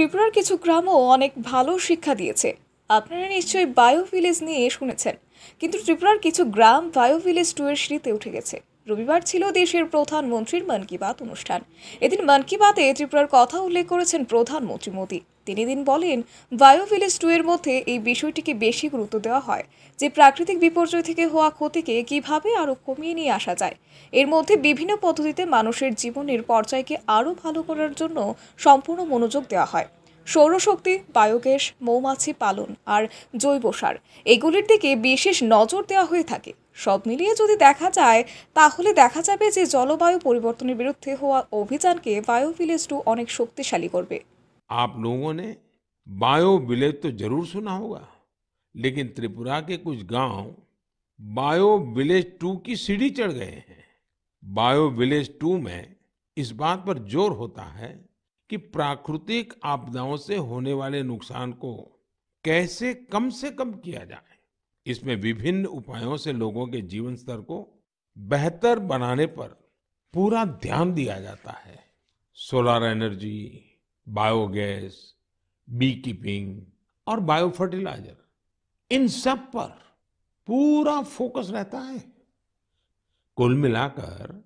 ত্রিপুরার কিছু গ্রামও অনেক ভালো শিক্ষা দিয়েছে আপনারা নিশ্চয়ই বায়ো ভিলেজ নিয়ে শুনেছেন কিন্তু ত্রিপুরার কিছু গ্রাম বায়ো ভিলেজ টু এর সিঁড়িতে উঠে গেছে রবিবার ছিল দেশের প্রধানমন্ত্রীর মন কি বাত অনুষ্ঠান এদিন মন কি বাতে ত্রিপুরার কথা উল্লেখ করেছেন প্রধানমন্ত্রী মোদী তিনি দিন বলেন বায়ো ভিলেজ টু এর মধ্যে এই বিষয়টিকে বেশি গুরুত্ব দেওয়া হয় যে প্রাকৃতিক বিপর্যয় থেকে হওয়া ক্ষতিকে কিভাবে আরও কমিয়ে নিয়ে আসা যায় এর মধ্যে বিভিন্ন পদ্ধতিতে মানুষের জীবনের পর্যায়কে আরও ভালো করার জন্য সম্পূর্ণ মনোযোগ দেওয়া হয় সৌরশক্তি বায়োগ্যাস মৌমাছি পালন আর জৈব সার এগুলির দিকে বিশেষ নজর দেওয়া হয়ে থাকে সব মিলিয়ে যদি দেখা যায় তাহলে দেখা যাবে যে জলবায়ু পরিবর্তনের বিরুদ্ধে হওয়া অভিযানকে বায়ো ভিলেজ টু অনেক শক্তিশালী করবে आप लोगों ने बायो विलेज तो जरूर सुना होगा लेकिन त्रिपुरा के कुछ गांव बायो विलेज टू की सीढ़ी चढ़ गए हैं बायो विलेज टू में इस बात पर जोर होता है कि प्राकृतिक आपदाओं से होने वाले नुकसान को कैसे कम से कम किया जाए इसमें विभिन्न उपायों से लोगों के जीवन स्तर को बेहतर बनाने पर पूरा ध्यान दिया जाता है solar energy biogas beekeeping और बायो फर्टिलाइजर इन सब पर पूरा फोकस रहता है कुल मिलाकर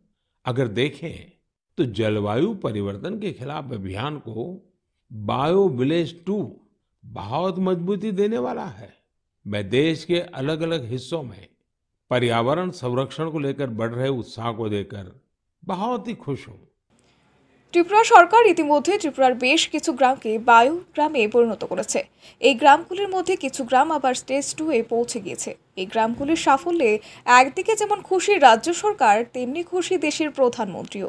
अगर देखें तो जलवायु परिवर्तन के खिलाफ अभियान को बायोविलेज 2 बहुत मजबूती देने वाला है मैं देश के अलग-अलग हिस्सों में पर्यावरण संरक्षण को लेकर बढ़ रहे उत्साह को देखकर बहुत ही खुश हूं त्रिपुरा सरकार ইতিমধ্যে ত্রিপুরার বেশ কিছু গ্রামকে বায়ো গ্রামে পরিণত করেছে এই গ্রামগুলির মধ্যে কিছু গ্রাম আবার স্টেজ 2 এ পৌঁছে গেছে এই গ্রামগুলির সাফল্যে একদিকে যেমন খুশি রাজ্য সরকার তেমনি খুশি দেশের প্রধানমন্ত্রী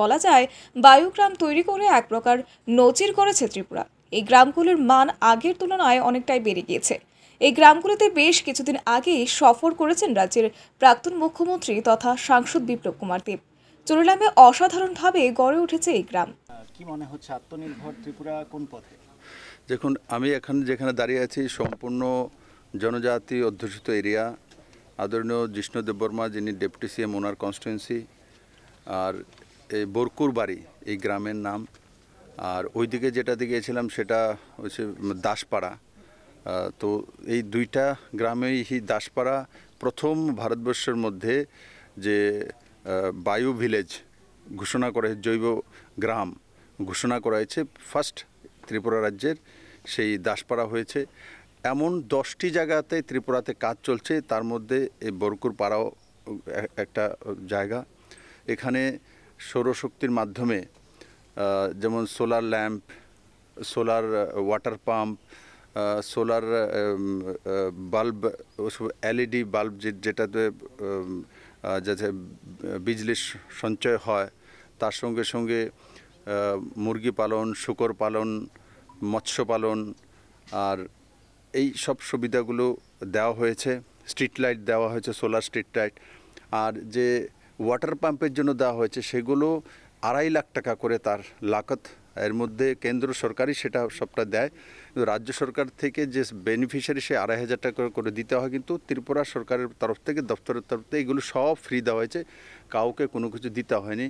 বলা যায় বায়ুগ্রাম তৈরি করে এক প্রকার নজির করেছে ত্রিপুরা এই গ্রামগুলোর মান আগের তুলনায় অনেকটাই বেড়ে গিয়েছে এই গ্রামগুলোতে বেশ কিছুদিন আগেই সফর করেছেন রাজ্যের প্রাক্তন মুখ্যমন্ত্রী তথা সাংসদ বিপ্লব কুমার দেব চুরুলামে অসাধারণভাবে গড়ে উঠেছে এই গ্রাম কি মনে হচ্ছে আত্মনির্ভর ত্রিপুরা কোন পথে দেখুন আমি এখন যেখানে দাঁড়িয়ে আছি সম্পূর্ণ জনজাতি অধ্যুষিত এরিয়া আদরণীয় জিষ্ণু দেববর্মা যিনি ডেপুটি সিএম ওনার কনস্টিটুয়েন্সি আর এই বরকুর বাড়ি এই গ্রামের নাম আর ওইদিকে যেটা দিকে গেছিলাম সেটা হচ্ছে দাসপাড়া তো এই দুইটা গ্রামেই দাসপাড়া প্রথম ভারতবর্ষের মধ্যে যে বায়ু ভিলেজ ঘোষণা করা জৈব গ্রাম ঘোষণা করা হয়েছে ফার্স্ট ত্রিপুরা রাজ্যের সেই দাসপাড়া হয়েছে এমন দশটি জায়গাতে ত্রিপুরাতে কাজ চলছে তার মধ্যে এই বরকুর পাড়াও একটা জায়গা এখানে সৌরশক্তির মাধ্যমে যেমন solar lamp solar water pump solar bulb LED bulb যেটাতে যাতে বিজলি সঞ্চয় হয় তার সঙ্গে সঙ্গে মুরগি পালন শূকর পালন মৎস্য পালন আর এই সব সুবিধাগুলো দেওয়া হয়েছে স্ট্রিট লাইট দেওয়া হয়েছে সোলার স্ট্রিট লাইট আর যে ওয়াটার পাম্পের জন্য দেওয়া হয়েছে সেগুলো আড়াই লাখ টাকা করে তার লাকত এর মধ্যে কেন্দ্র সরকারই সেটা সবটা দেয় রাজ্য সরকার থেকে যে বেনিফিশিয়ারি সে আড়াই হাজার টাকা করে দিতে হয় কিন্তু ত্রিপুরা সরকারের তরফ থেকে দপ্তরের তরফ থেকে এগুলো সব ফ্রি দেওয়া হয়েছে কাউকে কোনো কিছু দিতে হয়নি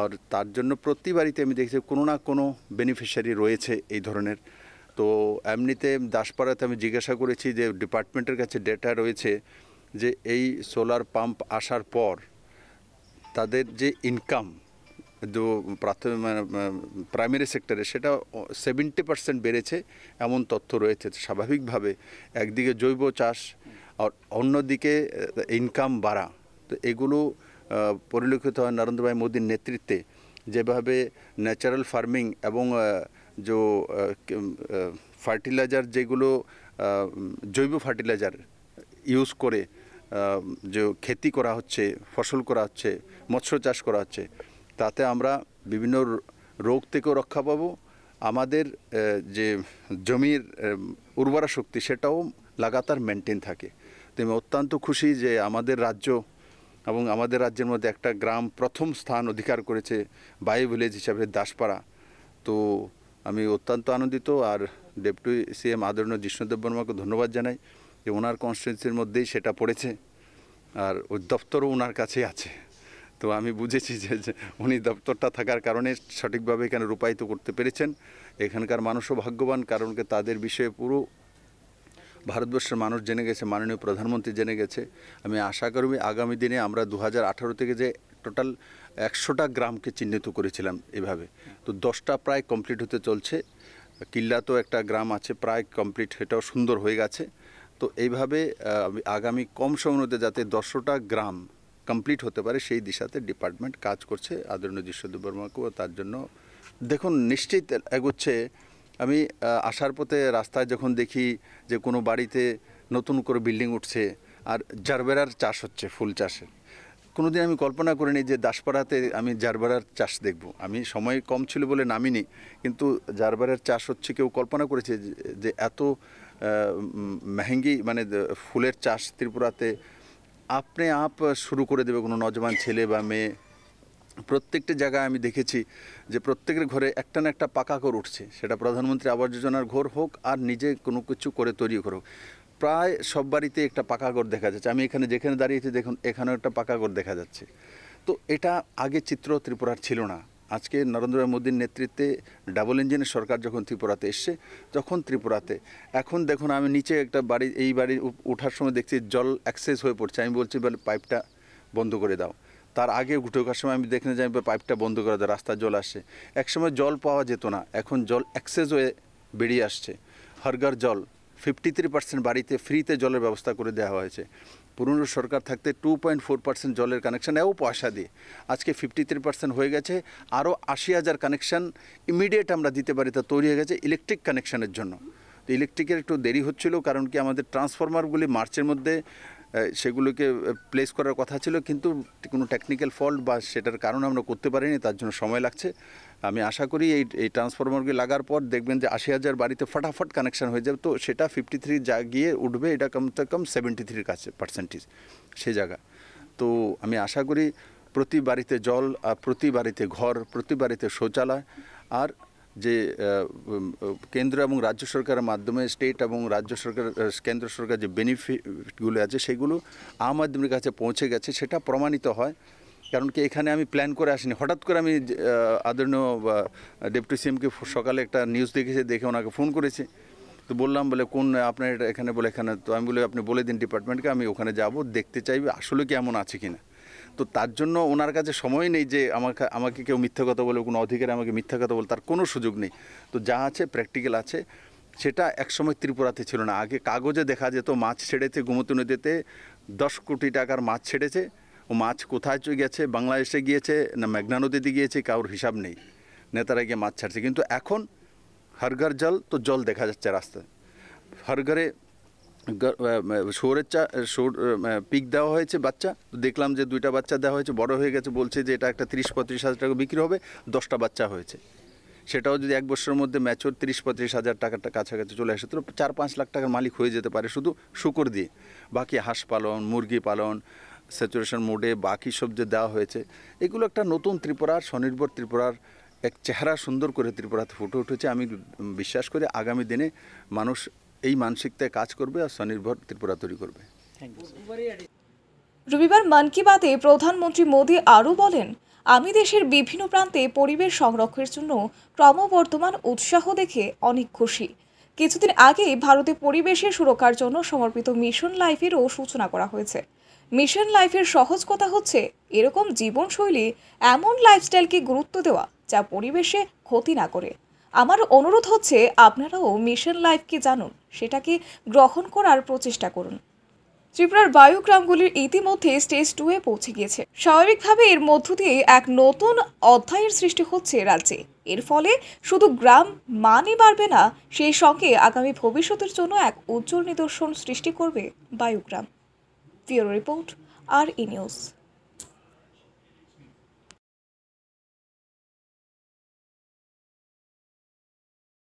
আর তার জন্য প্রতি বাড়িতে আমি দেখছি কোনো না কোনো বেনিফিশিয়ারি রয়েছে এই ধরনের তো এমনিতে দাসপাড়াতে আমি জিজ্ঞাসা করেছি যে ডিপার্টমেন্টের কাছে ডেটা রয়েছে যে এই সোলার পাম্প আসার পর তাদের যে ইনকাম দু প্রাথমিক প্রাইমারি সেক্টরে সেটা সেভেন্টি পার্সেন্ট বেড়েছে এমন তথ্য রয়েছে স্বাভাবিকভাবে একদিকে জৈব চাষ আর অন্যদিকে ইনকাম বাড়া তো এগুলো পরিলক্ষিত হয় নরেন্দ্র ভাই মোদীর নেতৃত্বে যেভাবে ন্যাচারাল ফার্মিং এবং যে ফার্টিলাইজার যেগুলো জৈব ফার্টিলাইজার ইউজ করে যে খেতি করা হচ্ছে ফসল করা হচ্ছে মৎস্য চাষ করা হচ্ছে তাতে আমরা বিভিন্ন রোগ থেকেও রক্ষা পাবো আমাদের যে জমির উর্বরা শক্তি সেটাও লাগাতার মেনটেন থাকে তো আমি অত্যন্ত খুশি যে আমাদের রাজ্য এবং আমাদের রাজ্যের মধ্যে একটা গ্রাম প্রথম স্থান অধিকার করেছে বায়ু ভিলেজ হিসাবে দাসপাড়া তো আমি অত্যন্ত আনন্দিত আর ডেপুটি সিএম আদরণীয় জিষ্ণুদেব বর্মাকে ধন্যবাদ জানাই যে ওনার কনস্টিটিউন্সির মধ্যেই সেটা পড়েছে আর ওই দপ্তরও ওনার কাছেই আছে তো আমি বুঝেছি যে উনি দপ্তরটা থাকার কারণে সঠিকভাবে এখানে রূপায়িত করতে পেরেছেন এখানকার মানুষও ভাগ্যবান কারণ তাদের বিষয়ে পুরো ভারতবর্ষের মানুষ জেনে গেছে মাননীয় প্রধানমন্ত্রী জেনে গেছে আমি আশা করবি আগামী দিনে আমরা দু থেকে যে টোটাল একশোটা গ্রামকে চিহ্নিত করেছিলাম এভাবে তো দশটা প্রায় কমপ্লিট হতে চলছে কিল্লা তো একটা গ্রাম আছে প্রায় কমপ্লিট সেটাও সুন্দর হয়ে গেছে তো এইভাবে আগামী কম সময়ের যাতে দশটা গ্রাম কমপ্লিট হতে পারে সেই দিশাতে ডিপার্টমেন্ট কাজ করছে আদরণীয় দৃশ্যদেব বর্মাকেও তার জন্য দেখুন নিশ্চিত এগোচ্ছে আমি আসার পথে রাস্তায় যখন দেখি যে কোনো বাড়িতে নতুন করে বিল্ডিং উঠছে আর জারবেরার চাষ হচ্ছে ফুল চাষের কোনোদিন আমি কল্পনা করিনি যে দাসপাড়াতে আমি জারবারার চাষ দেখব আমি সময় কম ছিল বলে নামিনি কিন্তু জারবারের চাষ হচ্ছে কেউ কল্পনা করেছে যে এত মেহেঙ্গি মানে ফুলের চাষ ত্রিপুরাতে আপনি আপ শুরু করে দেবে কোনো নজবান ছেলে বা মেয়ে প্রত্যেকটা জায়গায় আমি দেখেছি যে প্রত্যেকের ঘরে একটা না একটা পাকা ঘর উঠছে সেটা প্রধানমন্ত্রী আবাস যোজনার ঘর হোক আর নিজে কোনো কিছু করে তৈরি করুক প্রায় সব বাড়িতে একটা পাকা ঘর দেখা যাচ্ছে আমি এখানে যেখানে দাঁড়িয়েছি দেখুন এখানেও একটা পাকা ঘর দেখা যাচ্ছে তো এটা আগে চিত্র ত্রিপুরার ছিল না আজকে নরেন্দ্র মোদীর নেতৃত্বে ডাবল ইঞ্জিনের সরকার যখন ত্রিপুরাতে এসছে তখন ত্রিপুরাতে এখন দেখুন আমি নিচে একটা বাড়ি এই বাড়ি ওঠার সময় দেখছি জল অ্যাক্সেস হয়ে পড়ছে আমি বলছি মানে পাইপটা বন্ধ করে দাও তার আগে উঠে ওঠার সময় আমি দেখে যাই পাইপটা বন্ধ করে দেয় রাস্তার জল আসছে একসময় জল পাওয়া যেত না এখন জল অ্যাক্সেস হয়ে বেরিয়ে আসছে হরগার জল ফিফটি থ্রি পার্সেন্ট বাড়িতে ফ্রিতে জলের ব্যবস্থা করে দেওয়া হয়েছে পুরনো সরকার থাকতে টু পয়েন্ট ফোর পার্সেন্ট জলের কানেকশান এও পয়সা দিয়ে আজকে ফিফটি থ্রি পার্সেন্ট হয়ে গেছে আরও আশি হাজার কানেকশান ইমিডিয়েট আমরা দিতে পারি তা তৈরি হয়ে গেছে ইলেকট্রিক কানেকশানের জন্য তো ইলেকট্রিকের একটু দেরি হচ্ছিল কারণ কি আমাদের ট্রান্সফরমারগুলি মার্চের মধ্যে সেগুলোকে প্লেস করার কথা ছিল কিন্তু কোনো টেকনিক্যাল ফল্ট বা সেটার কারণ আমরা করতে পারিনি তার জন্য সময় লাগছে আমি আশা করি এই এই ট্রান্সফরমারগুলি লাগার পর দেখবেন যে আশি হাজার বাড়িতে ফটাফট কানেকশন হয়ে যাবে তো সেটা ফিফটি থ্রি যা গিয়ে উঠবে এটা কমতে কম সেভেন্টি থ্রির কাছে পার্সেন্টেজ সে জায়গা তো আমি আশা করি প্রতি বাড়িতে জল আর প্রতি বাড়িতে ঘর প্রতি বাড়িতে শৌচালয় আর যে কেন্দ্র এবং রাজ্য সরকারের মাধ্যমে স্টেট এবং রাজ্য সরকার কেন্দ্র সরকার যে বেনিফিটগুলো আছে সেগুলো আম আদমির কাছে পৌঁছে গেছে সেটা প্রমাণিত হয় কারণ কি এখানে আমি প্ল্যান করে আসিনি হঠাৎ করে আমি আদরণীয় ডেপুটি সিএমকে সকালে একটা নিউজ দেখেছি দেখে ওনাকে ফোন করেছি তো বললাম বলে কোন আপনার এখানে বলে এখানে তো আমি বলি আপনি বলে দিন ডিপার্টমেন্টকে আমি ওখানে যাব দেখতে চাইবে আসলে কি এমন আছে কি না তো তার জন্য ওনার কাছে সময় নেই যে আমাকে আমাকে কেউ মিথ্যা কথা বলে কোনো অধিকারী আমাকে মিথ্যা কথা বলে তার কোনো সুযোগ নেই তো যা আছে প্র্যাকটিক্যাল আছে সেটা একসময় ত্রিপুরাতে ছিল না আগে কাগজে দেখা যেত মাছ ছেড়েছে গুমতি নদীতে দশ কোটি টাকার মাছ ছেড়েছে ও মাছ কোথায় চলে গেছে বাংলাদেশে গিয়েছে না মেঘনা নদীতে গিয়েছে কারোর হিসাব নেই নেতারা গিয়ে মাছ ছাড়ছে কিন্তু এখন ঘর জল তো জল দেখা যাচ্ছে রাস্তায় হর ঘরে শোরের চা শোর পিক দেওয়া হয়েছে বাচ্চা দেখলাম যে দুইটা বাচ্চা দেওয়া হয়েছে বড় হয়ে গেছে বলছে যে এটা একটা তিরিশ পঁয়ত্রিশ হাজার টাকা বিক্রি হবে দশটা বাচ্চা হয়েছে সেটাও যদি এক বছরের মধ্যে ম্যাচোর ত্রিশ পঁয়ত্রিশ হাজার টাকার কাছাকাছি চলে আসে তো চার পাঁচ লাখ টাকার মালিক হয়ে যেতে পারে শুধু শুকর দিয়ে বাকি হাঁস পালন মুরগি পালন স্যাচুরেশন মোডে বাকি সব যে দেওয়া হয়েছে এগুলো একটা নতুন ত্রিপুরার স্বনির্ভর ত্রিপুরার এক চেহারা সুন্দর করে ত্রিপুরাতে ফুটে উঠেছে আমি বিশ্বাস করি আগামী দিনে মানুষ এই মানসিকতায় কাজ করবে আর স্বনির্ভর ত্রিপুরা তৈরি করবে রবিবার মন কি বাতে প্রধানমন্ত্রী মোদী আরও বলেন আমি দেশের বিভিন্ন প্রান্তে পরিবেশ সংরক্ষণের জন্য ক্রমবর্ধমান উৎসাহ দেখে অনেক খুশি কিছুদিন আগে ভারতে পরিবেশের সুরক্ষার জন্য সমর্পিত মিশন লাইফেরও সূচনা করা হয়েছে মিশন লাইফের সহজ কথা হচ্ছে এরকম জীবনশৈলী এমন লাইফস্টাইলকে গুরুত্ব দেওয়া যা পরিবেশে ক্ষতি না করে আমার অনুরোধ হচ্ছে আপনারাও মিশন লাইফকে জানুন সেটাকে গ্রহণ করার প্রচেষ্টা করুন ত্রিপুরার বায়ুগ্রামগুলির ইতিমধ্যে স্টেজ টুয়ে পৌঁছে গিয়েছে স্বাভাবিকভাবে এর মধ্য দিয়ে এক নতুন অধ্যায়ের সৃষ্টি হচ্ছে রাজ্যে এর ফলে শুধু গ্রাম মানই বাড়বে না সেই সঙ্গে আগামী ভবিষ্যতের জন্য এক উজ্জ্বল নিদর্শন সৃষ্টি করবে বায়ুগ্রাম Bureau Report are in use.